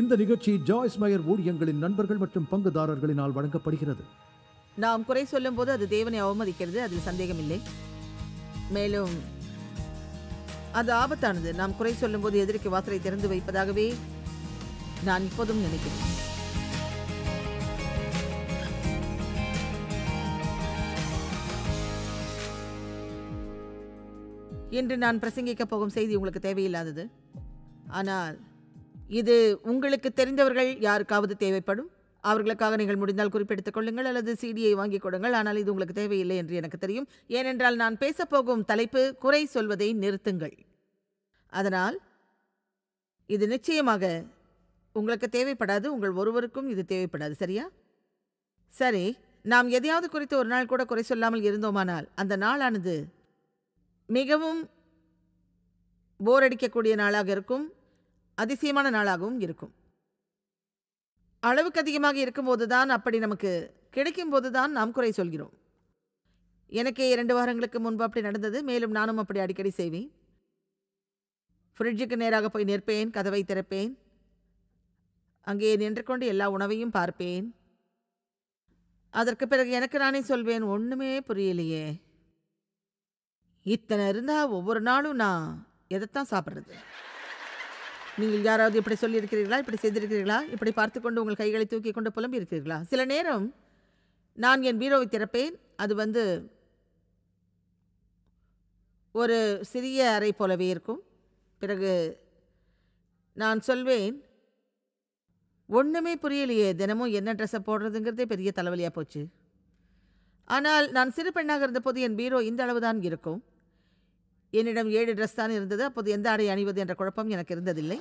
இந்த நிகழ்ச்சி ஜாய்ஸ் மயர் ஊழியங்களின் நண்பர்கள் மற்றும் பங்குதாரர்களினால் வழங்கப்படுகிறது நாம் குறை சொல்லும் போது அது தேவனை அவமதிக்கிறது அதில் சந்தேகமில்லை மேலும் அது ஆபத்தானது நாம் குறை சொல்லும் போது எதிர்க்கு வாசலை திறந்து வைப்பதாகவே நான் இப்போதும் நினைக்கிறேன் இன்று நான் பிரசங்கிக்க போகும் செய்தி உங்களுக்கு தேவையில்லாதது ஆனால் இது உங்களுக்கு தெரிந்தவர்கள் யாருக்காவது தேவைப்படும் அவர்களுக்காக நீங்கள் முடிந்தால் குறிப்பெடுத்துக் கொள்ளுங்கள் அல்லது சிடியை வாங்கிக் கொடுங்கள் ஆனால் இது உங்களுக்கு தேவையில்லை என்று எனக்கு தெரியும் ஏனென்றால் நான் பேசப்போகும் தலைப்பு குறை சொல்வதை நிறுத்துங்கள் அதனால் இது நிச்சயமாக உங்களுக்கு தேவைப்படாது உங்கள் ஒருவருக்கும் இது தேவைப்படாது சரியா சரி நாம் எதையாவது குறித்து ஒரு நாள் கூட குறை சொல்லாமல் இருந்தோமானால் அந்த நாளானது மிகவும் போர் அடிக்கக்கூடிய நாளாக இருக்கும் அதிசயமான நாளாகவும் இருக்கும் அளவுக்கு அதிகமாக இருக்கும்போது தான் அப்படி நமக்கு கிடைக்கும்போது தான் நாம் குறை சொல்கிறோம் எனக்கே இரண்டு வாரங்களுக்கு முன்பு அப்படி நடந்தது மேலும் நானும் அப்படி அடிக்கடி செய்வேன் ஃப்ரிட்ஜுக்கு நேராக போய் நிற்பேன் கதவை திறப்பேன் அங்கே நின்று கொண்டு எல்லா உணவையும் பார்ப்பேன் அதற்கு பிறகு எனக்கு நானே சொல்வேன் ஒன்றுமே புரியலையே இத்தனை இருந்தால் ஒவ்வொரு நாளும் நான் எதைத்தான் சாப்பிட்றது நீங்கள் யாராவது இப்படி சொல்லியிருக்கிறீர்களா இப்படி செய்திருக்கிறீர்களா இப்படி பார்த்து கொண்டு உங்கள் கைகளை தூக்கி கொண்டு புலம்பி இருக்கிறீர்களா சில நேரம் நான் என் பீரோவை திறப்பேன் அது வந்து ஒரு சிறிய அறை போலவே இருக்கும் பிறகு நான் சொல்வேன் ஒன்றுமே புரியலையே தினமும் என்ன ட்ரெஸ்ஸை போடுறதுங்கிறதே பெரிய தலைவலியாக போச்சு ஆனால் நான் சிறு பெண்ணாக இருந்தபோது என் பீரோ இந்த அளவு தான் இருக்கும் என்னிடம் ஏழு ட்ரெஸ் தான் இருந்தது அப்போது எந்த ஆடை அணிவது என்ற குழப்பம் எனக்கு இருந்ததில்லை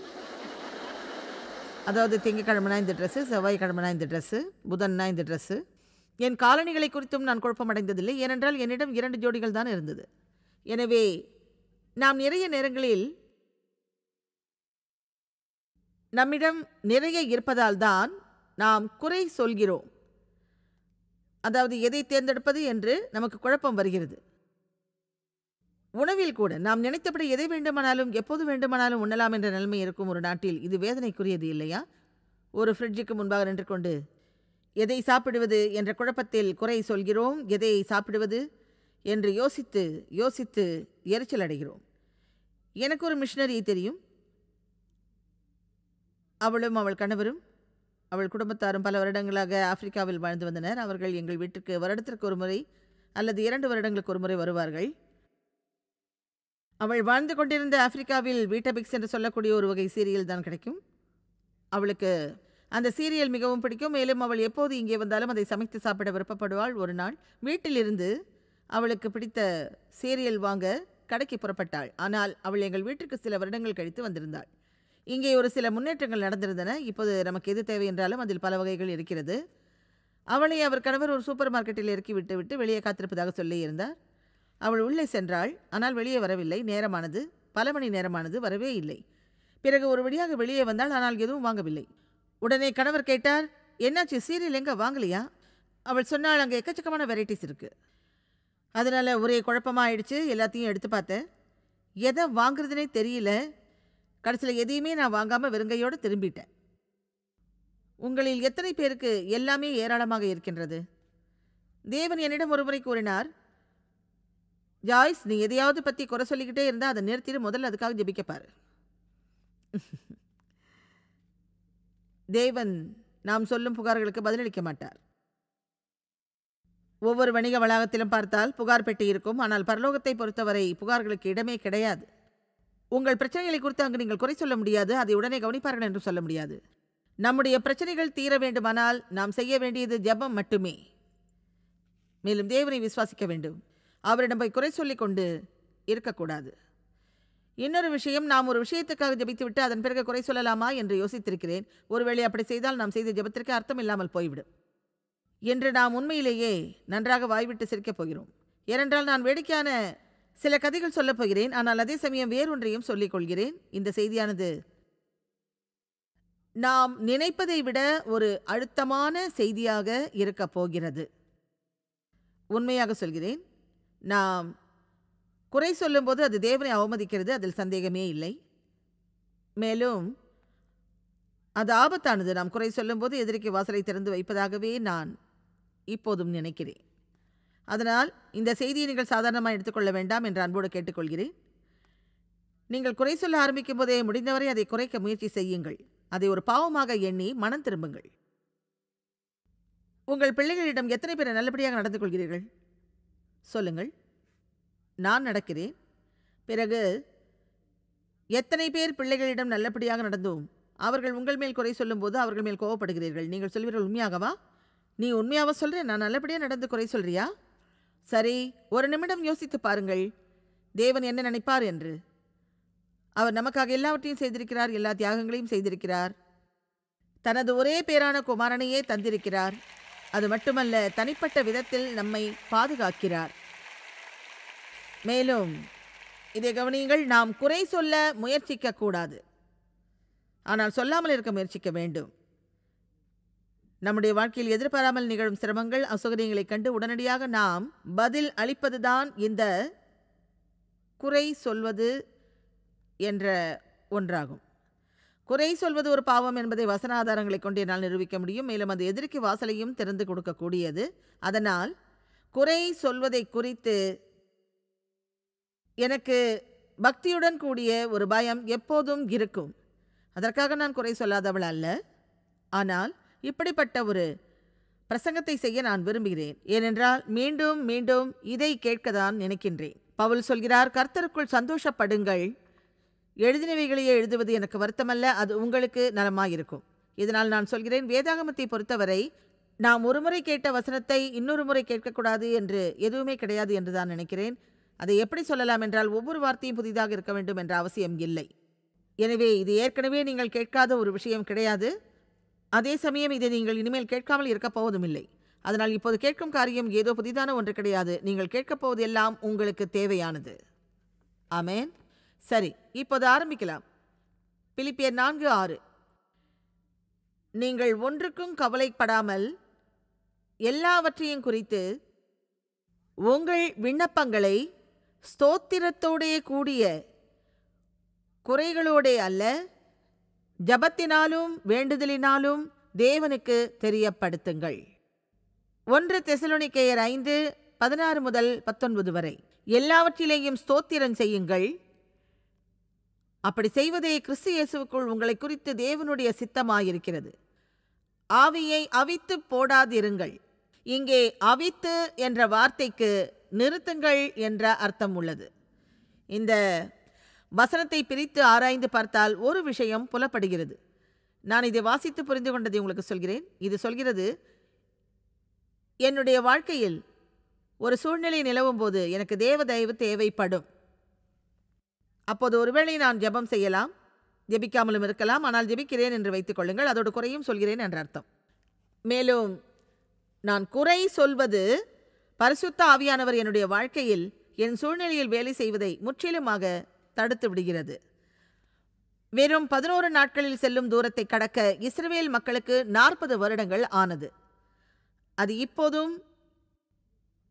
அதாவது திங்கக்கிழமைனா இந்த ட்ரெஸ்ஸு செவ்வாய்க்கிழமைனா இந்த ட்ரெஸ்ஸு புதன்னா இந்த ட்ரெஸ்ஸு என் காலணிகளை குறித்தும் நான் குழப்பமடைந்ததில்லை ஏனென்றால் என்னிடம் இரண்டு ஜோடிகள் தான் இருந்தது எனவே நாம் நிறைய நேரங்களில் நம்மிடம் நிறைய இருப்பதால் தான் நாம் குறை சொல்கிறோம் அதாவது எதை தேர்ந்தெடுப்பது என்று நமக்கு குழப்பம் வருகிறது உணவில் கூட நாம் நினைத்தபடி எதை வேண்டுமானாலும் எப்போது வேண்டுமானாலும் உண்ணலாம் என்ற நிலைமை இருக்கும் ஒரு நாட்டில் இது வேதனைக்குரியது இல்லையா ஒரு ஃப்ரிட்ஜுக்கு முன்பாக நின்று கொண்டு எதை சாப்பிடுவது என்ற குழப்பத்தில் குறை சொல்கிறோம் எதை சாப்பிடுவது என்று யோசித்து யோசித்து எரிச்சல் அடைகிறோம் எனக்கு ஒரு மிஷினரி தெரியும் அவளும் அவள் கணவரும் அவள் குடும்பத்தாரும் பல வருடங்களாக ஆப்பிரிக்காவில் வாழ்ந்து வந்தனர் அவர்கள் எங்கள் வீட்டுக்கு வருடத்திற்கு ஒரு முறை அல்லது இரண்டு வருடங்களுக்கு ஒரு முறை வருவார்கள் அவள் வாழ்ந்து கொண்டிருந்த ஆப்பிரிக்காவில் வீட்டபிக்ஸ் என்று சொல்லக்கூடிய ஒரு வகை சீரியல் தான் கிடைக்கும் அவளுக்கு அந்த சீரியல் மிகவும் பிடிக்கும் மேலும் அவள் எப்போது இங்கே வந்தாலும் அதை சமைத்து சாப்பிட விருப்பப்படுவாள் ஒரு நாள் வீட்டிலிருந்து அவளுக்கு பிடித்த சீரியல் வாங்க கடைக்கு புறப்பட்டாள் ஆனால் அவள் எங்கள் வீட்டிற்கு சில வருடங்கள் கழித்து வந்திருந்தாள் இங்கே ஒரு சில முன்னேற்றங்கள் நடந்திருந்தன இப்போது நமக்கு எது தேவை என்றாலும் அதில் பல வகைகள் இருக்கிறது அவளை அவர் கணவர் ஒரு சூப்பர் மார்க்கெட்டில் இறக்கி விட்டுவிட்டு வெளியே காத்திருப்பதாக சொல்லியிருந்தார் அவள் உள்ளே சென்றாள் ஆனால் வெளியே வரவில்லை நேரமானது பல மணி நேரமானது வரவே இல்லை பிறகு ஒரு வழியாக வெளியே வந்தாள் ஆனால் எதுவும் வாங்கவில்லை உடனே கணவர் கேட்டார் என்னாச்சு சீரியல் எங்கே வாங்கலையா அவள் சொன்னால் அங்கே எக்கச்சக்கமான வெரைட்டிஸ் இருக்குது அதனால் ஒரே குழப்பமாகிடுச்சு எல்லாத்தையும் எடுத்து பார்த்தேன் எதை வாங்குறதுனே தெரியல கடைசியில் எதையுமே நான் வாங்காமல் வெறுங்கையோடு திரும்பிட்டேன் உங்களில் எத்தனை பேருக்கு எல்லாமே ஏராளமாக இருக்கின்றது தேவன் என்னிடம் ஒருமுறை கூறினார் ஜாய்ஸ் நீ எதையாவது பற்றி குறை சொல்லிக்கிட்டே இருந்தால் அதை நிறுத்திட்டு முதல்ல அதுக்காக ஜெபிக்கப்பார் தேவன் நாம் சொல்லும் புகார்களுக்கு பதிலளிக்க மாட்டார் ஒவ்வொரு வணிக வளாகத்திலும் பார்த்தால் புகார் பெட்டி இருக்கும் ஆனால் பரலோகத்தை பொறுத்தவரை புகார்களுக்கு இடமே கிடையாது உங்கள் பிரச்சனைகளை குறித்து அங்கு நீங்கள் குறை சொல்ல முடியாது அதை உடனே கவனிப்பார்கள் என்று சொல்ல முடியாது நம்முடைய பிரச்சனைகள் தீர வேண்டுமானால் நாம் செய்ய வேண்டியது ஜபம் மட்டுமே மேலும் தேவனை விசுவாசிக்க வேண்டும் அவரிடம் போய் குறை சொல்லி கொண்டு இருக்கக்கூடாது இன்னொரு விஷயம் நாம் ஒரு விஷயத்துக்காக ஜபித்துவிட்டு அதன் பிறகு குறை சொல்லலாமா என்று யோசித்திருக்கிறேன் ஒருவேளை அப்படி செய்தால் நாம் செய்த ஜபத்திற்கு அர்த்தம் இல்லாமல் போய்விடும் என்று நாம் உண்மையிலேயே நன்றாக வாய்விட்டு சிரிக்கப் போகிறோம் ஏனென்றால் நான் வேடிக்கையான சில கதைகள் சொல்லப் போகிறேன் ஆனால் அதே சமயம் வேறொன்றையும் சொல்லிக் கொள்கிறேன் இந்த செய்தியானது நாம் நினைப்பதை விட ஒரு அழுத்தமான செய்தியாக இருக்கப் போகிறது உண்மையாக சொல்கிறேன் நாம் குறை சொல்லும்போது அது தேவனை அவமதிக்கிறது அதில் சந்தேகமே இல்லை மேலும் அது ஆபத்தானது நாம் குறை சொல்லும்போது எதிரிக்கு வாசலை திறந்து வைப்பதாகவே நான் இப்போதும் நினைக்கிறேன் அதனால் இந்த செய்தியை நீங்கள் சாதாரணமாக எடுத்துக்கொள்ள வேண்டாம் என்று அன்போடு கேட்டுக்கொள்கிறேன் நீங்கள் குறை சொல்ல ஆரம்பிக்கும் போதே முடிந்தவரை அதை குறைக்க முயற்சி செய்யுங்கள் அதை ஒரு பாவமாக எண்ணி மனம் திரும்புங்கள் உங்கள் பிள்ளைகளிடம் எத்தனை பேர் நல்லபடியாக நடந்து கொள்கிறீர்கள் சொல்லுங்கள் நான் நடக்கிறேன் பிறகு எத்தனை பேர் பிள்ளைகளிடம் நல்லபடியாக நடந்தோம் அவர்கள் உங்கள் மேல் குறை சொல்லும்போது அவர்கள் மேல் கோவப்படுகிறீர்கள் நீங்கள் சொல்வீர்கள் உண்மையாகவா நீ உண்மையாக சொல்கிறேன் நான் நல்லபடியாக நடந்து குறை சொல்கிறியா சரி ஒரு நிமிடம் யோசித்து பாருங்கள் தேவன் என்ன நினைப்பார் என்று அவர் நமக்காக எல்லாவற்றையும் செய்திருக்கிறார் எல்லா தியாகங்களையும் செய்திருக்கிறார் தனது ஒரே பேரான குமாரனையே தந்திருக்கிறார் அது மட்டுமல்ல தனிப்பட்ட விதத்தில் நம்மை பாதுகாக்கிறார் மேலும் இதை கவனியுங்கள் நாம் குறை சொல்ல முயற்சிக்க கூடாது ஆனால் சொல்லாமல் இருக்க முயற்சிக்க வேண்டும் நம்முடைய வாழ்க்கையில் எதிர்பாராமல் நிகழும் சிரமங்கள் அசௌகரியங்களைக் கண்டு உடனடியாக நாம் பதில் அளிப்பதுதான் இந்த குறை சொல்வது என்ற ஒன்றாகும் குறை சொல்வது ஒரு பாவம் என்பதை வசன ஆதாரங்களை கொண்டு என்னால் நிரூபிக்க முடியும் மேலும் அது எதிர்க்கு வாசலையும் திறந்து கொடுக்கக்கூடியது அதனால் குறை சொல்வதை குறித்து எனக்கு பக்தியுடன் கூடிய ஒரு பயம் எப்போதும் இருக்கும் அதற்காக நான் குறை சொல்லாதவள் அல்ல ஆனால் இப்படிப்பட்ட ஒரு பிரசங்கத்தை செய்ய நான் விரும்புகிறேன் ஏனென்றால் மீண்டும் மீண்டும் இதை கேட்க தான் நினைக்கின்றேன் பவுல் சொல்கிறார் கர்த்தருக்குள் சந்தோஷப்படுங்கள் எழுதினவைகளையே எழுதுவது எனக்கு வருத்தமல்ல அது உங்களுக்கு நலமாயிருக்கும் இதனால் நான் சொல்கிறேன் வேதாகமத்தை பொறுத்தவரை நாம் ஒருமுறை கேட்ட வசனத்தை இன்னொரு முறை கேட்கக்கூடாது என்று எதுவுமே கிடையாது என்று தான் நினைக்கிறேன் அதை எப்படி சொல்லலாம் என்றால் ஒவ்வொரு வார்த்தையும் புதிதாக இருக்க வேண்டும் என்ற அவசியம் இல்லை எனவே இது ஏற்கனவே நீங்கள் கேட்காத ஒரு விஷயம் கிடையாது அதே சமயம் இதை நீங்கள் இனிமேல் கேட்காமல் இருக்கப் போவதும் இல்லை அதனால் இப்போது கேட்கும் காரியம் ஏதோ புதிதான ஒன்று கிடையாது நீங்கள் கேட்கப் போவது எல்லாம் உங்களுக்கு தேவையானது ஆமேன் சரி இப்போது ஆரம்பிக்கலாம் பிலிப்பியர் நான்கு ஆறு நீங்கள் ஒன்றுக்கும் கவலைப்படாமல் எல்லாவற்றையும் குறித்து உங்கள் விண்ணப்பங்களை ஸ்தோத்திரத்தோடே கூடிய குறைகளோடே அல்ல ஜபத்தினாலும் வேண்டுதலினாலும் தேவனுக்கு தெரியப்படுத்துங்கள் ஒன்று தெசலுனிக்கையர் ஐந்து பதினாறு முதல் பத்தொன்பது வரை எல்லாவற்றிலேயும் ஸ்தோத்திரம் செய்யுங்கள் அப்படி செய்வதே கிறிஸ்து இயேசுக்குள் உங்களை குறித்து தேவனுடைய சித்தமாயிருக்கிறது ஆவியை அவித்து போடாதிருங்கள் இங்கே அவித்து என்ற வார்த்தைக்கு நிறுத்துங்கள் என்ற அர்த்தம் உள்ளது இந்த வசனத்தை பிரித்து ஆராய்ந்து பார்த்தால் ஒரு விஷயம் புலப்படுகிறது நான் இதை வாசித்து புரிந்து கொண்டதை உங்களுக்கு சொல்கிறேன் இது சொல்கிறது என்னுடைய வாழ்க்கையில் ஒரு சூழ்நிலை நிலவும் போது எனக்கு தேவ தேவைப்படும் அப்போது ஒருவேளை நான் ஜெபம் செய்யலாம் ஜெபிக்காமலும் இருக்கலாம் ஆனால் ஜெபிக்கிறேன் என்று வைத்துக் கொள்ளுங்கள் அதோடு குறையும் சொல்கிறேன் என்ற அர்த்தம் மேலும் நான் குறை சொல்வது பரிசுத்த ஆவியானவர் என்னுடைய வாழ்க்கையில் என் சூழ்நிலையில் வேலை செய்வதை முற்றிலுமாக தடுத்து விடுகிறது வெறும் பதினோரு நாட்களில் செல்லும் தூரத்தை கடக்க இஸ்ரேல் மக்களுக்கு நாற்பது வருடங்கள் ஆனது அது இப்போதும்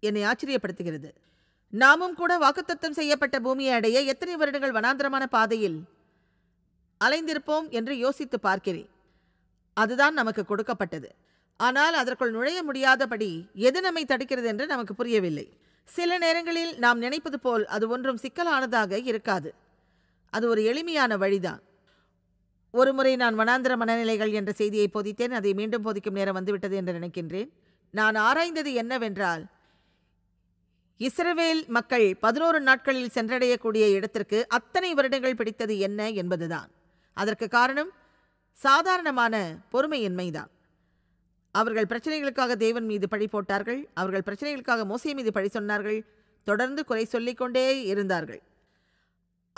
என்னை ஆச்சரியப்படுத்துகிறது நாமும் கூட வாக்குத்தத்தம் செய்யப்பட்ட பூமியை அடைய எத்தனை வருடங்கள் வனாந்திரமான பாதையில் அலைந்திருப்போம் என்று யோசித்து பார்க்கிறேன் அதுதான் நமக்கு கொடுக்கப்பட்டது ஆனால் அதற்குள் நுழைய முடியாதபடி எது நம்மை தடுக்கிறது என்று நமக்கு புரியவில்லை சில நேரங்களில் நாம் நினைப்பது போல் அது ஒன்றும் சிக்கலானதாக இருக்காது அது ஒரு எளிமையான வழிதான் ஒருமுறை நான் வனாந்திர மனநிலைகள் என்ற செய்தியை போதித்தேன் அதை மீண்டும் போதிக்கும் நேரம் வந்துவிட்டது என்று நினைக்கின்றேன் நான் ஆராய்ந்தது என்னவென்றால் இஸ்ரவேல் மக்கள் பதினோரு நாட்களில் சென்றடையக்கூடிய இடத்திற்கு அத்தனை வருடங்கள் பிடித்தது என்ன என்பதுதான் அதற்கு காரணம் சாதாரணமான பொறுமையின்மைதான் அவர்கள் பிரச்சனைகளுக்காக தேவன் மீது பழி போட்டார்கள் அவர்கள் பிரச்சனைகளுக்காக மோசை மீது பழி சொன்னார்கள் தொடர்ந்து குறை சொல்லிக்கொண்டே இருந்தார்கள்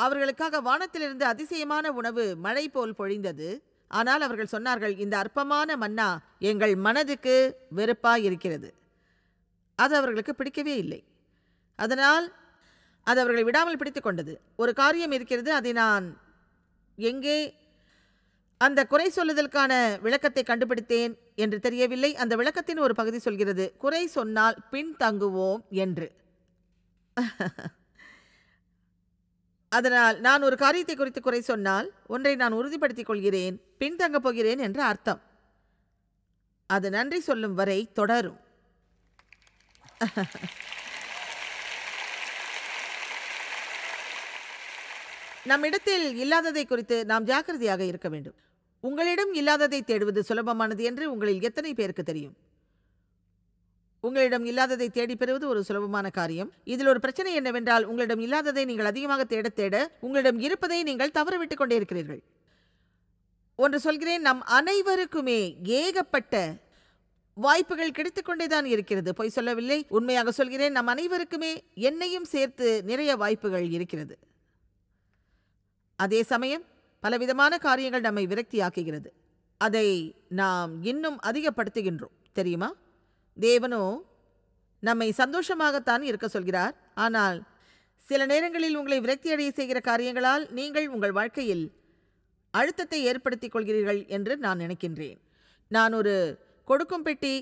அவர்களுக்காக வானத்திலிருந்து அதிசயமான உணவு மழை போல் பொழிந்தது ஆனால் அவர்கள் சொன்னார்கள் இந்த அற்பமான மன்னா எங்கள் மனதுக்கு வெறுப்பாக இருக்கிறது அது அவர்களுக்கு பிடிக்கவே இல்லை அதனால் அது அவர்களை விடாமல் பிடித்து கொண்டது ஒரு காரியம் இருக்கிறது அதை நான் எங்கே அந்த குறை சொல்லுதலுக்கான விளக்கத்தை கண்டுபிடித்தேன் என்று தெரியவில்லை அந்த விளக்கத்தின் ஒரு பகுதி சொல்கிறது குறை சொன்னால் பின் தங்குவோம் என்று அதனால் நான் ஒரு காரியத்தை குறித்து குறை சொன்னால் ஒன்றை நான் உறுதிப்படுத்திக் கொள்கிறேன் பின்தங்கப் போகிறேன் என்று அர்த்தம் அது நன்றி சொல்லும் வரை தொடரும் நம் இடத்தில் இல்லாததை குறித்து நாம் ஜாக்கிரதையாக இருக்க வேண்டும் உங்களிடம் இல்லாததை தேடுவது சுலபமானது என்று உங்களில் எத்தனை பேருக்கு தெரியும் உங்களிடம் இல்லாததை தேடி பெறுவது ஒரு சுலபமான காரியம் இதில் ஒரு பிரச்சனை என்னவென்றால் உங்களிடம் இல்லாததை நீங்கள் அதிகமாக தேட தேட உங்களிடம் இருப்பதை நீங்கள் தவறவிட்டுக் கொண்டே இருக்கிறீர்கள் ஒன்று சொல்கிறேன் நம் அனைவருக்குமே ஏகப்பட்ட வாய்ப்புகள் கிடைத்துக்கொண்டே தான் இருக்கிறது பொய் சொல்லவில்லை உண்மையாக சொல்கிறேன் நம் அனைவருக்குமே என்னையும் சேர்த்து நிறைய வாய்ப்புகள் இருக்கிறது அதே சமயம் பலவிதமான காரியங்கள் நம்மை விரக்தியாக்குகிறது அதை நாம் இன்னும் அதிகப்படுத்துகின்றோம் தெரியுமா தேவனோ நம்மை சந்தோஷமாகத்தான் இருக்க சொல்கிறார் ஆனால் சில நேரங்களில் உங்களை விரக்தியடைய செய்கிற காரியங்களால் நீங்கள் உங்கள் வாழ்க்கையில் அழுத்தத்தை ஏற்படுத்திக் கொள்கிறீர்கள் என்று நான் நினைக்கின்றேன் நான் ஒரு கொடுக்கும் பெட்டி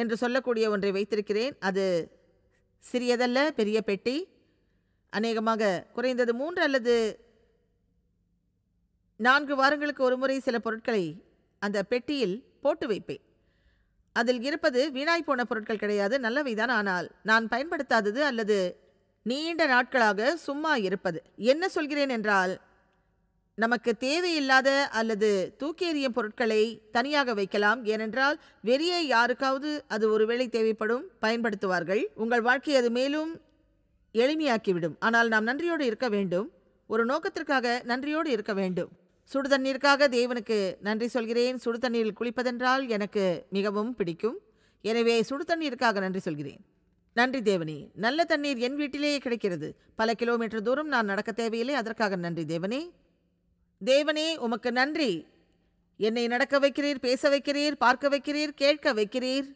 என்று சொல்லக்கூடிய ஒன்றை வைத்திருக்கிறேன் அது சிறியதல்ல பெரிய பெட்டி அநேகமாக குறைந்தது மூன்று அல்லது நான்கு வாரங்களுக்கு ஒருமுறை சில பொருட்களை அந்த பெட்டியில் போட்டு வைப்பேன் அதில் இருப்பது வீணாய் போன பொருட்கள் கிடையாது நல்லவைதான் ஆனால் நான் பயன்படுத்தாதது அல்லது நீண்ட நாட்களாக சும்மா இருப்பது என்ன சொல்கிறேன் என்றால் நமக்கு தேவையில்லாத அல்லது தூக்கி எறியும் பொருட்களை தனியாக வைக்கலாம் ஏனென்றால் வெறியே யாருக்காவது அது ஒருவேளை தேவைப்படும் பயன்படுத்துவார்கள் உங்கள் வாழ்க்கை அது மேலும் எளிமையாக்கிவிடும் ஆனால் நாம் நன்றியோடு இருக்க வேண்டும் ஒரு நோக்கத்திற்காக நன்றியோடு இருக்க வேண்டும் சுடு தண்ணீருக்காக தேவனுக்கு நன்றி சொல்கிறேன் சுடு தண்ணீரில் குளிப்பதென்றால் எனக்கு மிகவும் பிடிக்கும் எனவே சுடு தண்ணீருக்காக நன்றி சொல்கிறேன் நன்றி தேவனே நல்ல தண்ணீர் என் வீட்டிலேயே கிடைக்கிறது பல கிலோமீட்டர் தூரம் நான் நடக்க தேவையில்லை அதற்காக நன்றி தேவனே தேவனே உமக்கு நன்றி என்னை நடக்க வைக்கிறீர் பேச வைக்கிறீர் பார்க்க வைக்கிறீர் கேட்க வைக்கிறீர்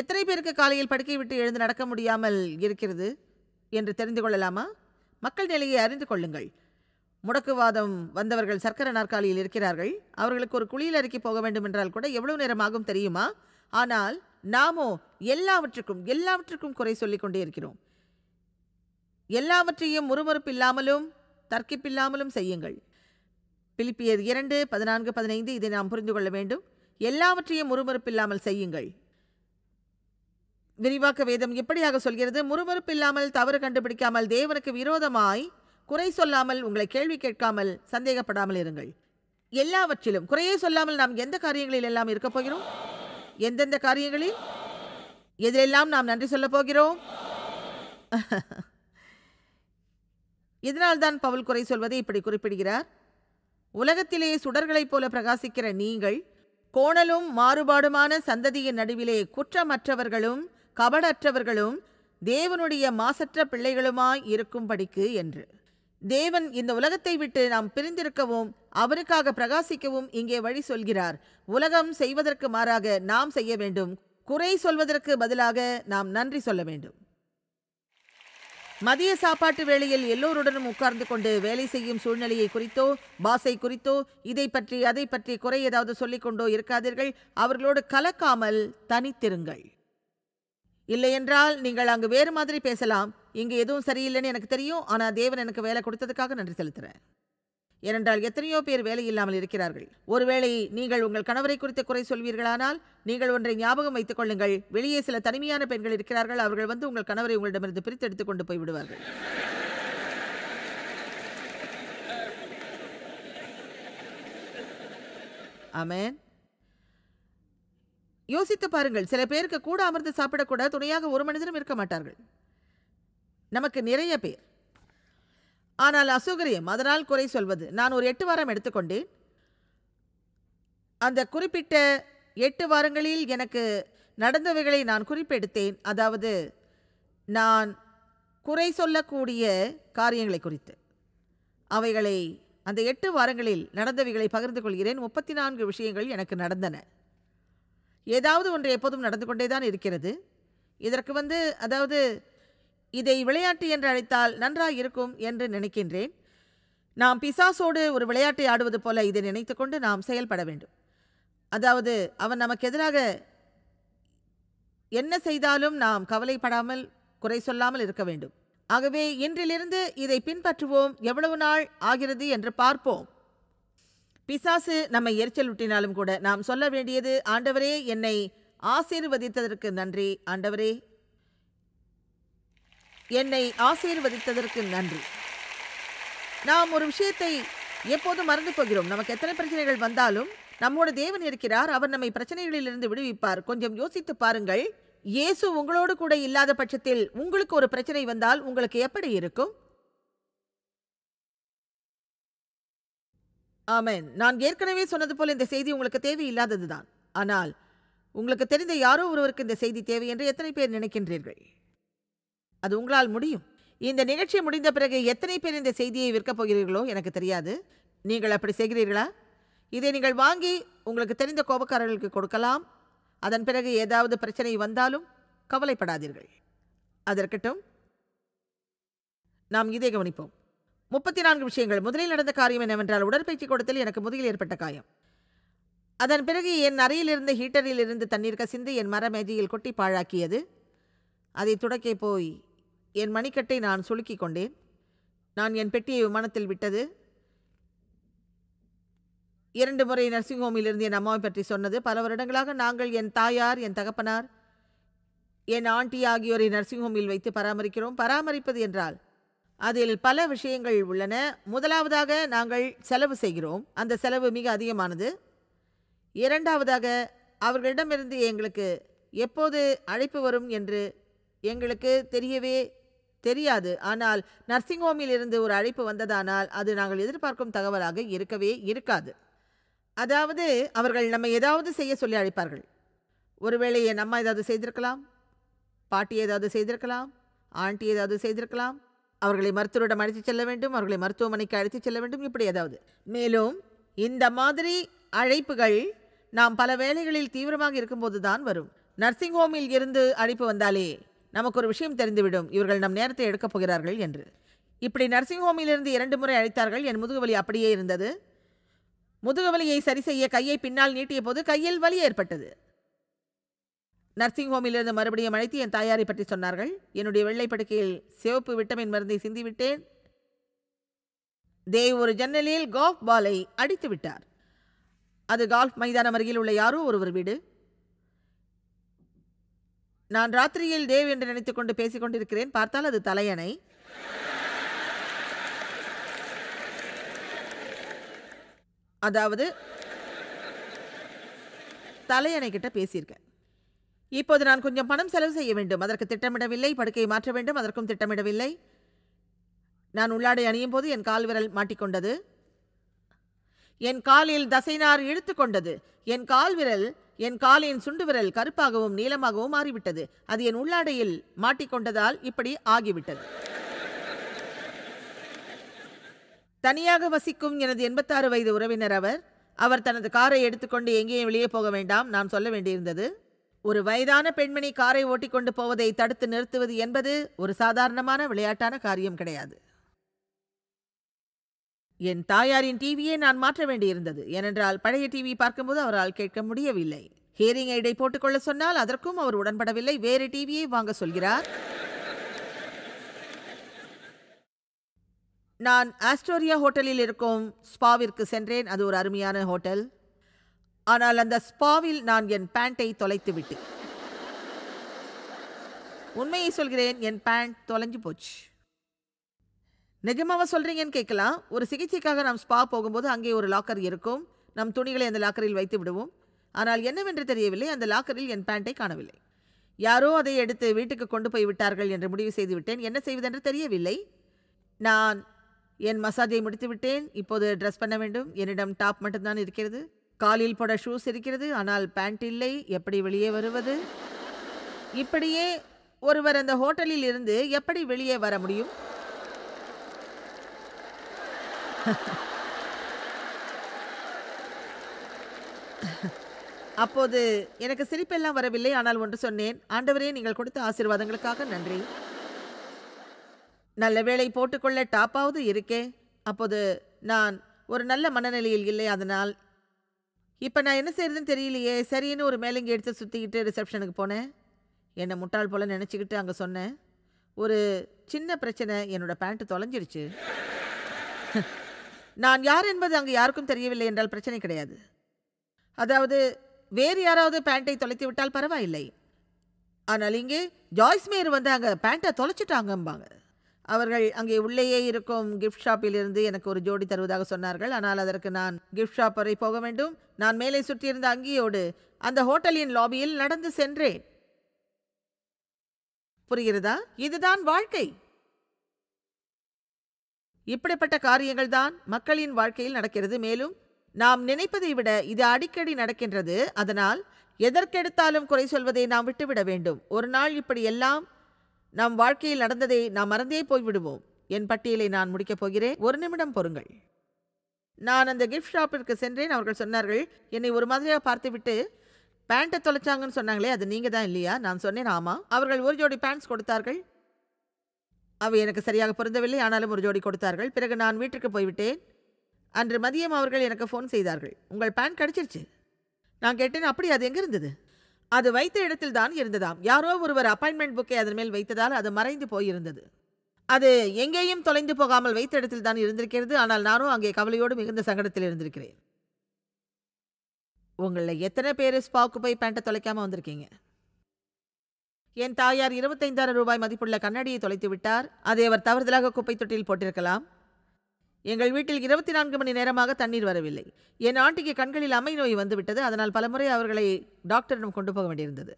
எத்தனை பேருக்கு காலையில் படுக்கை விட்டு எழுந்து நடக்க முடியாமல் இருக்கிறது என்று தெரிந்து கொள்ளலாமா மக்கள் நிலையை அறிந்து கொள்ளுங்கள் முடக்குவாதம் வந்தவர்கள் சர்க்கரை நாற்காலியில் இருக்கிறார்கள் அவர்களுக்கு ஒரு குழியில் அறுக்கி போக வேண்டும் என்றால் கூட எவ்வளவு நேரம் ஆகும் தெரியுமா ஆனால் நாமோ எல்லாவற்றுக்கும் எல்லாவற்றுக்கும் குறை சொல்லிக் கொண்டே இருக்கிறோம் எல்லாவற்றையும் முறுமுறுப்பில்லாமலும் தர்க்கிப்பில்லாமலும் செய்யுங்கள் பிலிப்பியர் இரண்டு பதினான்கு பதினைந்து இதை நாம் புரிந்து கொள்ள வேண்டும் எல்லாவற்றையும் முறுமுறுப்பில்லாமல் செய்யுங்கள் விரிவாக்க வேதம் எப்படியாக சொல்கிறது முறுமுறுப்பில்லாமல் தவறு கண்டுபிடிக்காமல் தேவனுக்கு விரோதமாய் குறை சொல்லாமல் உங்களை கேள்வி கேட்காமல் சந்தேகப்படாமல் இருங்கள் எல்லாவற்றிலும் குறையே சொல்லாமல் நாம் எந்த காரியங்களில் எல்லாம் இருக்கப் போகிறோம் எந்தெந்த காரியங்களில் எதிலெல்லாம் நாம் நன்றி சொல்லப் போகிறோம் இதனால்தான் பவுல் குறை சொல்வதை இப்படி குறிப்பிடுகிறார் உலகத்திலேயே சுடர்களைப் போல பிரகாசிக்கிற நீங்கள் கோணலும் மாறுபாடுமான சந்ததியின் நடுவிலே குற்றமற்றவர்களும் கபடற்றவர்களும் தேவனுடைய மாசற்ற பிள்ளைகளுமாய் இருக்கும்படிக்கு என்று தேவன் இந்த உலகத்தை விட்டு நாம் பிரிந்திருக்கவும் அவருக்காக பிரகாசிக்கவும் இங்கே வழி சொல்கிறார் உலகம் செய்வதற்கு மாறாக நாம் செய்ய வேண்டும் குறை சொல்வதற்கு பதிலாக நாம் நன்றி சொல்ல வேண்டும் மதிய சாப்பாட்டு வேளையில் எல்லோருடனும் உட்கார்ந்து கொண்டு வேலை செய்யும் சூழ்நிலையை குறித்தோ பாஸை குறித்தோ இதை பற்றி அதை பற்றி குறை ஏதாவது சொல்லிக்கொண்டோ இருக்காதீர்கள் அவர்களோடு கலக்காமல் தனித்திருங்கள் இல்லையென்றால் நீங்கள் அங்கு வேறு மாதிரி பேசலாம் இங்கு எதுவும் சரியில்லைன்னு எனக்கு தெரியும் ஆனால் தேவன் எனக்கு வேலை கொடுத்ததுக்காக நன்றி செலுத்துகிறேன் ஏனென்றால் எத்தனையோ பேர் வேலை இல்லாமல் இருக்கிறார்கள் ஒருவேளை நீங்கள் உங்கள் கணவரை குறித்த குறை சொல்வீர்களானால் நீங்கள் ஒன்றை ஞாபகம் வைத்துக் கொள்ளுங்கள் வெளியே சில தனிமையான பெண்கள் இருக்கிறார்கள் அவர்கள் வந்து உங்கள் கணவரை உங்களிடமிருந்து பிரித்து எடுத்துக் கொண்டு போய்விடுவார்கள் அமேன் யோசித்து பாருங்கள் சில பேருக்கு கூட அமர்ந்து சாப்பிடக்கூட துணையாக ஒரு மனிதரும் இருக்க மாட்டார்கள் நமக்கு நிறைய பேர் ஆனால் அசௌகரியம் அதனால் குறை சொல்வது நான் ஒரு எட்டு வாரம் எடுத்துக்கொண்டேன் அந்த குறிப்பிட்ட எட்டு வாரங்களில் எனக்கு நடந்தவைகளை நான் குறிப்பெடுத்தேன் அதாவது நான் குறை சொல்லக்கூடிய காரியங்களை குறித்து அவைகளை அந்த எட்டு வாரங்களில் நடந்தவைகளை பகிர்ந்து கொள்கிறேன் முப்பத்தி நான்கு விஷயங்கள் எனக்கு நடந்தன ஏதாவது ஒன்று எப்போதும் நடந்து கொண்டே தான் இருக்கிறது இதற்கு வந்து அதாவது இதை விளையாட்டு என்று அழைத்தால் நன்றாக இருக்கும் என்று நினைக்கின்றேன் நாம் பிசாசோடு ஒரு விளையாட்டை ஆடுவது போல இதை நினைத்து கொண்டு நாம் செயல்பட வேண்டும் அதாவது அவன் நமக்கு எதிராக என்ன செய்தாலும் நாம் கவலைப்படாமல் குறை சொல்லாமல் இருக்க வேண்டும் ஆகவே இன்றிலிருந்து இதை பின்பற்றுவோம் எவ்வளவு நாள் ஆகிறது என்று பார்ப்போம் பிசாசு நம்மை எரிச்சல் விட்டினாலும் கூட நாம் சொல்ல வேண்டியது ஆண்டவரே என்னை ஆசீர்வதித்ததற்கு நன்றி ஆண்டவரே என்னை ஆசீர்வதித்ததற்கு நன்றி நாம் ஒரு விஷயத்தை எப்போதும் மறந்து போகிறோம் நமக்கு எத்தனை பிரச்சனைகள் வந்தாலும் நம்மோட தேவன் இருக்கிறார் அவர் நம்மை பிரச்சனைகளிலிருந்து விடுவிப்பார் கொஞ்சம் யோசித்து பாருங்கள் இயேசு உங்களோடு கூட இல்லாத பட்சத்தில் உங்களுக்கு ஒரு பிரச்சனை வந்தால் உங்களுக்கு எப்படி இருக்கும் ஆமேன் நான் ஏற்கனவே சொன்னது போல் இந்த செய்தி உங்களுக்கு தேவையில்லாதது தான் ஆனால் உங்களுக்கு தெரிந்த யாரோ ஒருவருக்கு இந்த செய்தி தேவை என்று எத்தனை பேர் நினைக்கின்றீர்கள் அது உங்களால் முடியும் இந்த நிகழ்ச்சி முடிந்த பிறகு எத்தனை பேர் இந்த செய்தியை விற்கப் போகிறீர்களோ எனக்கு தெரியாது நீங்கள் அப்படி செய்கிறீர்களா இதை நீங்கள் வாங்கி உங்களுக்கு தெரிந்த கோபக்காரர்களுக்கு கொடுக்கலாம் அதன் பிறகு ஏதாவது பிரச்சனை வந்தாலும் கவலைப்படாதீர்கள் அதற்கட்டும் நாம் இதை கவனிப்போம் முப்பத்தி நான்கு விஷயங்கள் முதலில் நடந்த காரியம் என்னவென்றால் உடற்பயிற்சி கூடத்தில் எனக்கு முதுகில் ஏற்பட்ட காயம் அதன் பிறகு என் அறையிலிருந்து ஹீட்டரில் இருந்து தண்ணீர் கசிந்து என் மர மேஜையில் கொட்டி பாழாக்கியது அதை துடைக்க போய் என் மணிக்கட்டை நான் சுலுக்கி கொண்டேன் நான் என் பெட்டியை விமானத்தில் விட்டது இரண்டு முறை நர்சிங் ஹோமிலிருந்து என் அம்மாவை பற்றி சொன்னது பல வருடங்களாக நாங்கள் என் தாயார் என் தகப்பனார் என் ஆண்டி ஆகியோரை நர்சிங் ஹோமில் வைத்து பராமரிக்கிறோம் பராமரிப்பது என்றால் அதில் பல விஷயங்கள் உள்ளன முதலாவதாக நாங்கள் செலவு செய்கிறோம் அந்த செலவு மிக அதிகமானது இரண்டாவதாக அவர்களிடமிருந்து எங்களுக்கு எப்போது அழைப்பு வரும் என்று எங்களுக்கு தெரியவே தெரியாது ஆனால் நர்சிங் ஹோமில் இருந்து ஒரு அழைப்பு வந்ததானால் அது நாங்கள் எதிர்பார்க்கும் தகவலாக இருக்கவே இருக்காது அதாவது அவர்கள் நம்ம ஏதாவது செய்ய சொல்லி அழைப்பார்கள் ஒருவேளை என் அம்மா ஏதாவது செய்திருக்கலாம் பாட்டி ஏதாவது செய்திருக்கலாம் ஆண்டி ஏதாவது செய்திருக்கலாம் அவர்களை மருத்துவரிடம் அழைத்துச் செல்ல வேண்டும் அவர்களை மருத்துவமனைக்கு அழைத்துச் செல்ல வேண்டும் இப்படி ஏதாவது மேலும் இந்த மாதிரி அழைப்புகள் நாம் பல வேலைகளில் தீவிரமாக இருக்கும்போது தான் வரும் நர்சிங் ஹோமில் இருந்து அழைப்பு வந்தாலே நமக்கு ஒரு விஷயம் தெரிந்துவிடும் இவர்கள் நம் நேரத்தை எடுக்கப் போகிறார்கள் என்று இப்படி நர்சிங் ஹோமிலிருந்து இரண்டு முறை அழைத்தார்கள் என் முதுகுவலி அப்படியே இருந்தது முதுகுவலியை சரி செய்ய கையை பின்னால் நீட்டிய போது கையில் வலி ஏற்பட்டது நர்சிங் ஹோமிலிருந்து மறுபடியும் அழைத்து என் தாயாரை பற்றி சொன்னார்கள் என்னுடைய வெள்ளை படுக்கையில் சிவப்பு விட்டமின் மருந்தை சிந்திவிட்டேன் தேவ் ஒரு ஜன்னலில் கால்ஃப் பாலை அடித்து விட்டார் அது கால்ஃப் மைதானம் அருகில் உள்ள யாரோ ஒருவர் வீடு நான் ராத்திரியில் தேவ் என்று நினைத்துக்கொண்டு பேசிக்கொண்டிருக்கிறேன் பார்த்தால் அது தலையணை அதாவது தலையணை கிட்ட பேசியிருக்கேன் இப்போது நான் கொஞ்சம் பணம் செலவு செய்ய வேண்டும் அதற்கு திட்டமிடவில்லை படுக்கையை மாற்ற வேண்டும் அதற்கும் திட்டமிடவில்லை நான் உள்ளாடை அணியும் போது என் கால் விரல் மாட்டிக்கொண்டது என் காலில் தசைனார் இழுத்து கொண்டது என் கால் விரல் என் காலின் சுண்டு விரல் கருப்பாகவும் நீளமாகவும் மாறிவிட்டது அது என் உள்ளாடையில் மாட்டிக்கொண்டதால் இப்படி ஆகிவிட்டது தனியாக வசிக்கும் எனது எண்பத்தாறு வயது உறவினர் அவர் அவர் தனது காரை எடுத்துக்கொண்டு எங்கேயும் வெளியே போக வேண்டாம் நான் சொல்ல வேண்டியிருந்தது ஒரு வயதான பெண்மணி காரை ஓட்டிக்கொண்டு போவதை தடுத்து நிறுத்துவது என்பது ஒரு சாதாரணமான விளையாட்டான காரியம் கிடையாது என் தாயாரின் டிவியை நான் மாற்ற வேண்டியிருந்தது ஏனென்றால் பழைய டிவி பார்க்கும்போது அவரால் கேட்க முடியவில்லை ஹியரிங் ஐடை போட்டுக்கொள்ள சொன்னால் அதற்கும் அவர் உடன்படவில்லை வேறு டிவியை வாங்க சொல்கிறார் நான் ஆஸ்டோரியா ஹோட்டலில் இருக்கும் ஸ்பாவிற்கு சென்றேன் அது ஒரு அருமையான ஹோட்டல் ஆனால் அந்த ஸ்பாவில் நான் என் பேண்டை தொலைத்து விட்டு உண்மையை சொல்கிறேன் என் பேண்ட் தொலைஞ்சு போச்சு நிஜமாக சொல்கிறீங்கன்னு கேட்கலாம் ஒரு சிகிச்சைக்காக நாம் ஸ்பா போகும்போது அங்கே ஒரு லாக்கர் இருக்கும் நம் துணிகளை அந்த லாக்கரில் வைத்து விடுவோம் ஆனால் என்னவென்று தெரியவில்லை அந்த லாக்கரில் என் பேண்டை காணவில்லை யாரோ அதை எடுத்து வீட்டுக்கு கொண்டு போய் விட்டார்கள் என்று முடிவு செய்துவிட்டேன் என்ன செய்வதென்று தெரியவில்லை நான் என் மசாஜை முடித்துவிட்டேன் இப்போது ட்ரெஸ் பண்ண வேண்டும் என்னிடம் டாப் மட்டும்தான் இருக்கிறது காலில் போட ஷூஸ் இருக்கிறது ஆனால் பேண்ட் இல்லை எப்படி வெளியே வருவது இப்படியே ஒருவர் அந்த ஹோட்டலில் இருந்து எப்படி வெளியே வர முடியும் அப்போது எனக்கு சிரிப்பெல்லாம் வரவில்லை ஆனால் ஒன்று சொன்னேன் ஆண்டவரே நீங்கள் கொடுத்த ஆசீர்வாதங்களுக்காக நன்றி நல்ல வேலை போட்டுக்கொள்ள டாப்பாவது இருக்கே அப்போது நான் ஒரு நல்ல மனநிலையில் இல்லை அதனால் இப்போ நான் என்ன செய்கிறதுன்னு தெரியலையே சரின்னு ஒரு மேலிங்க எடுத்து சுற்றிக்கிட்டு ரிசப்ஷனுக்கு போனேன் என்னை முட்டாள் போல் நினச்சிக்கிட்டு அங்கே சொன்னேன் ஒரு சின்ன பிரச்சனை என்னோடய பேண்ட்டு தொலைஞ்சிருச்சு நான் யார் என்பது அங்கே யாருக்கும் தெரியவில்லை என்றால் பிரச்சனை கிடையாது அதாவது வேறு யாராவது பேண்ட்டை தொலைத்து விட்டால் பரவாயில்லை ஆனால் இங்கே ஜாய்ஸ் வந்து அங்கே பேண்ட்டை தொலைச்சிட்டாங்கம்பாங்க அவர்கள் அங்கே உள்ளேயே இருக்கும் கிஃப்ட் ஷாப்பிலிருந்து எனக்கு ஒரு ஜோடி தருவதாக சொன்னார்கள் ஆனால் அதற்கு நான் கிஃப்ட் ஷாப் வரை போக வேண்டும் நான் மேலே சுற்றியிருந்த அங்கியோடு அந்த ஹோட்டலின் லாபியில் நடந்து சென்றேன் புரிகிறதா இதுதான் வாழ்க்கை இப்படிப்பட்ட காரியங்கள் தான் மக்களின் வாழ்க்கையில் நடக்கிறது மேலும் நாம் நினைப்பதை விட இது அடிக்கடி நடக்கின்றது அதனால் எதற்கெடுத்தாலும் குறை சொல்வதை நாம் விட்டுவிட வேண்டும் ஒரு நாள் இப்படி எல்லாம் நம் வாழ்க்கையில் நடந்ததை நாம் மறந்தே போய்விடுவோம் என் பட்டியலை நான் முடிக்கப் போகிறேன் ஒரு நிமிடம் பொறுங்கள் நான் அந்த கிஃப்ட் ஷாப்பிற்கு சென்றேன் அவர்கள் சொன்னார்கள் என்னை ஒரு மாதிரியாக பார்த்துவிட்டு பேண்ட்டை தொலைச்சாங்கன்னு சொன்னாங்களே அது நீங்கள் தான் இல்லையா நான் சொன்னேன் ஆமாம் அவர்கள் ஒரு ஜோடி பேண்ட்ஸ் கொடுத்தார்கள் அவை எனக்கு சரியாக பொருந்தவில்லை ஆனாலும் ஒரு ஜோடி கொடுத்தார்கள் பிறகு நான் வீட்டிற்கு போய்விட்டேன் அன்று மதியம் அவர்கள் எனக்கு ஃபோன் செய்தார்கள் உங்கள் பேண்ட் கிடச்சிருச்சு நான் கேட்டேன் அப்படி அது எங்கே இருந்தது அது வைத்த இடத்தில் தான் இருந்ததாம் யாரோ ஒருவர் அப்பாயின்மெண்ட் புக்கை அதன் மேல் வைத்ததால் அது மறைந்து போயிருந்தது அது எங்கேயும் தொலைந்து போகாமல் வைத்த இடத்தில் தான் இருந்திருக்கிறது ஆனால் நானும் அங்கே கவலையோடு மிகுந்த சங்கடத்தில் இருந்திருக்கிறேன் உங்களில் எத்தனை பேர் ஸ்பாவுக்கு போய் பேண்ட்டை தொலைக்காமல் வந்திருக்கீங்க என் தாயார் இருபத்தைந்தாயிரம் ரூபாய் மதிப்புள்ள கண்ணாடியை தொலைத்து விட்டார் அதை அவர் தவறுதலாக குப்பை தொட்டியில் போட்டிருக்கலாம் எங்கள் வீட்டில் இருபத்தி நான்கு மணி நேரமாக தண்ணீர் வரவில்லை என் ஆண்டிக்கு கண்களில் அம்மை நோய் வந்துவிட்டது அதனால் பலமுறை அவர்களை டாக்டரிடம் கொண்டு போக வேண்டியிருந்தது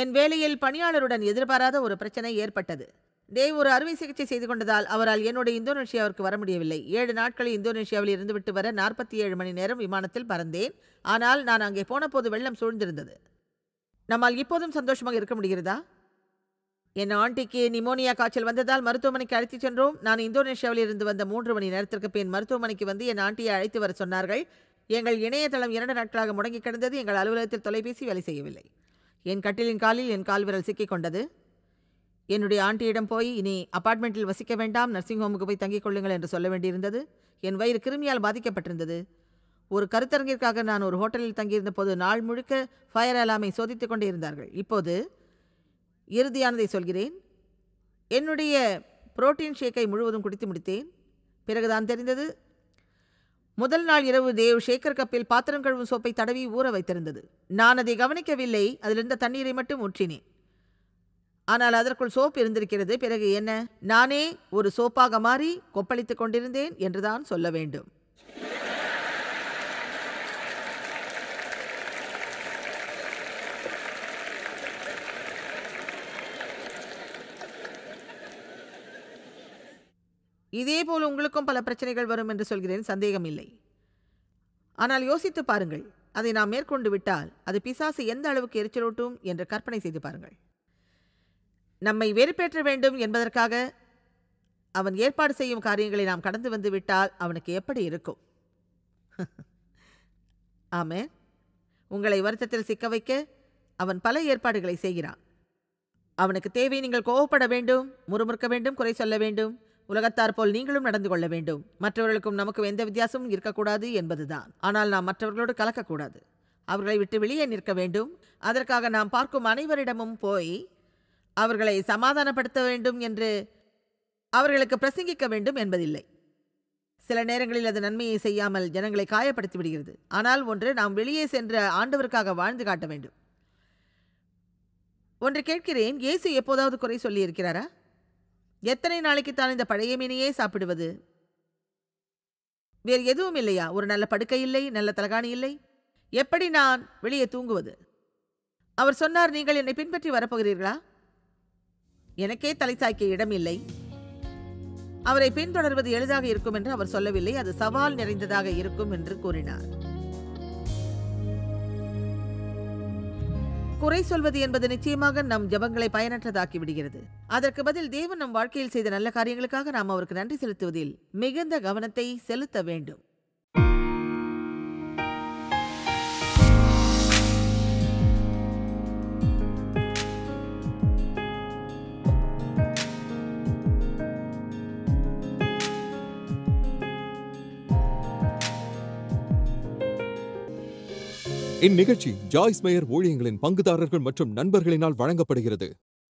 என் வேலையில் பணியாளருடன் எதிர்பாராத ஒரு பிரச்சனை ஏற்பட்டது தேவ் ஒரு அறுவை சிகிச்சை செய்து கொண்டதால் அவரால் என்னுடைய இந்தோனேஷியாவிற்கு வர முடியவில்லை ஏழு நாட்களை இந்தோனேஷியாவில் இருந்துவிட்டு வர நாற்பத்தி ஏழு மணி நேரம் விமானத்தில் பறந்தேன் ஆனால் நான் அங்கே போனபோது வெள்ளம் சூழ்ந்திருந்தது நம்மால் இப்போதும் சந்தோஷமாக இருக்க முடிகிறதா என் ஆண்டிக்கு நிமோனியா காய்ச்சல் வந்ததால் மருத்துவமனைக்கு அழைத்துச் சென்றோம் நான் இந்தோனேஷியாவில் இருந்து வந்த மூன்று மணி நேரத்திற்கு பின் மருத்துவமனைக்கு வந்து என் ஆண்டியை அழைத்து வர சொன்னார்கள் எங்கள் இணையதளம் இரண்டு நாட்களாக முடங்கி கிடந்தது எங்கள் அலுவலகத்தில் தொலைபேசி வேலை செய்யவில்லை என் கட்டிலின் காலில் என் கால்விரல் சிக்கிக் கொண்டது என்னுடைய ஆண்டியிடம் போய் இனி அப்பார்ட்மெண்ட்டில் வசிக்க வேண்டாம் நர்சிங் ஹோமுக்கு போய் தங்கிக் கொள்ளுங்கள் என்று சொல்ல வேண்டியிருந்தது என் வயிறு கிருமியால் பாதிக்கப்பட்டிருந்தது ஒரு கருத்தரங்கிற்காக நான் ஒரு ஹோட்டலில் தங்கியிருந்த போது நாள் முழுக்க ஃபயர் அலாமை சோதித்துக் கொண்டே இருந்தார்கள் இப்போது இறுதியானதை சொல்கிறேன் என்னுடைய புரோட்டீன் ஷேக்கை முழுவதும் குடித்து முடித்தேன் பிறகுதான் தெரிந்தது முதல் நாள் இரவு தேவ் ஷேக்கர் கப்பில் பாத்திரம் கழுவும் சோப்பை தடவி ஊற வைத்திருந்தது நான் அதை கவனிக்கவில்லை அதிலிருந்த தண்ணீரை மட்டும் ஊற்றினேன் ஆனால் அதற்குள் சோப் இருந்திருக்கிறது பிறகு என்ன நானே ஒரு சோப்பாக மாறி கொப்பளித்து கொண்டிருந்தேன் என்றுதான் சொல்ல வேண்டும் இதேபோல் உங்களுக்கும் பல பிரச்சனைகள் வரும் என்று சொல்கிறேன் சந்தேகம் இல்லை ஆனால் யோசித்து பாருங்கள் அதை நாம் மேற்கொண்டு விட்டால் அது பிசாசு எந்த அளவுக்கு எரிச்சலூட்டும் என்று கற்பனை செய்து பாருங்கள் நம்மை வெறுப்பேற்ற வேண்டும் என்பதற்காக அவன் ஏற்பாடு செய்யும் காரியங்களை நாம் கடந்து வந்து விட்டால் அவனுக்கு எப்படி இருக்கும் ஆமே உங்களை வருத்தத்தில் சிக்க வைக்க அவன் பல ஏற்பாடுகளை செய்கிறான் அவனுக்கு தேவை நீங்கள் கோவப்பட வேண்டும் முறுமுறுக்க வேண்டும் குறை சொல்ல வேண்டும் உலகத்தார் போல் நீங்களும் நடந்து கொள்ள வேண்டும் மற்றவர்களுக்கும் நமக்கும் எந்த வித்தியாசமும் இருக்கக்கூடாது என்பதுதான் ஆனால் நாம் மற்றவர்களோடு கலக்கக்கூடாது அவர்களை விட்டு வெளியே நிற்க வேண்டும் அதற்காக நாம் பார்க்கும் அனைவரிடமும் போய் அவர்களை சமாதானப்படுத்த வேண்டும் என்று அவர்களுக்கு பிரசங்கிக்க வேண்டும் என்பதில்லை சில நேரங்களில் அது நன்மையை செய்யாமல் ஜனங்களை காயப்படுத்தி விடுகிறது ஆனால் ஒன்று நாம் வெளியே சென்ற ஆண்டவருக்காக வாழ்ந்து காட்ட வேண்டும் ஒன்று கேட்கிறேன் ஏசு எப்போதாவது குறை சொல்லியிருக்கிறாரா எத்தனை நாளைக்கு தான் இந்த பழைய மீனையே சாப்பிடுவது வேறு எதுவும் இல்லையா ஒரு நல்ல படுக்கை இல்லை நல்ல தலகாணி இல்லை எப்படி நான் வெளியே தூங்குவது அவர் சொன்னார் நீங்கள் என்னை பின்பற்றி வரப்போகிறீர்களா எனக்கே தலை சாய்க்க இடம் இல்லை அவரை பின்தொடர்வது எளிதாக இருக்கும் என்று அவர் சொல்லவில்லை அது சவால் நிறைந்ததாக இருக்கும் என்று கூறினார் குறை சொல்வது என்பது நிச்சயமாக நம் ஜபங்களை பயனற்றதாக்கி விடுகிறது அதற்கு பதில் தேவன் நம் வாழ்க்கையில் செய்த நல்ல காரியங்களுக்காக நாம் அவருக்கு நன்றி செலுத்துவதில் மிகுந்த கவனத்தை செலுத்த வேண்டும் இந்நிகழ்ச்சி ஜாய்ஸ் மேயர் ஊழியங்களின் பங்குதாரர்கள் மற்றும் நண்பர்களினால் வழங்கப்படுகிறது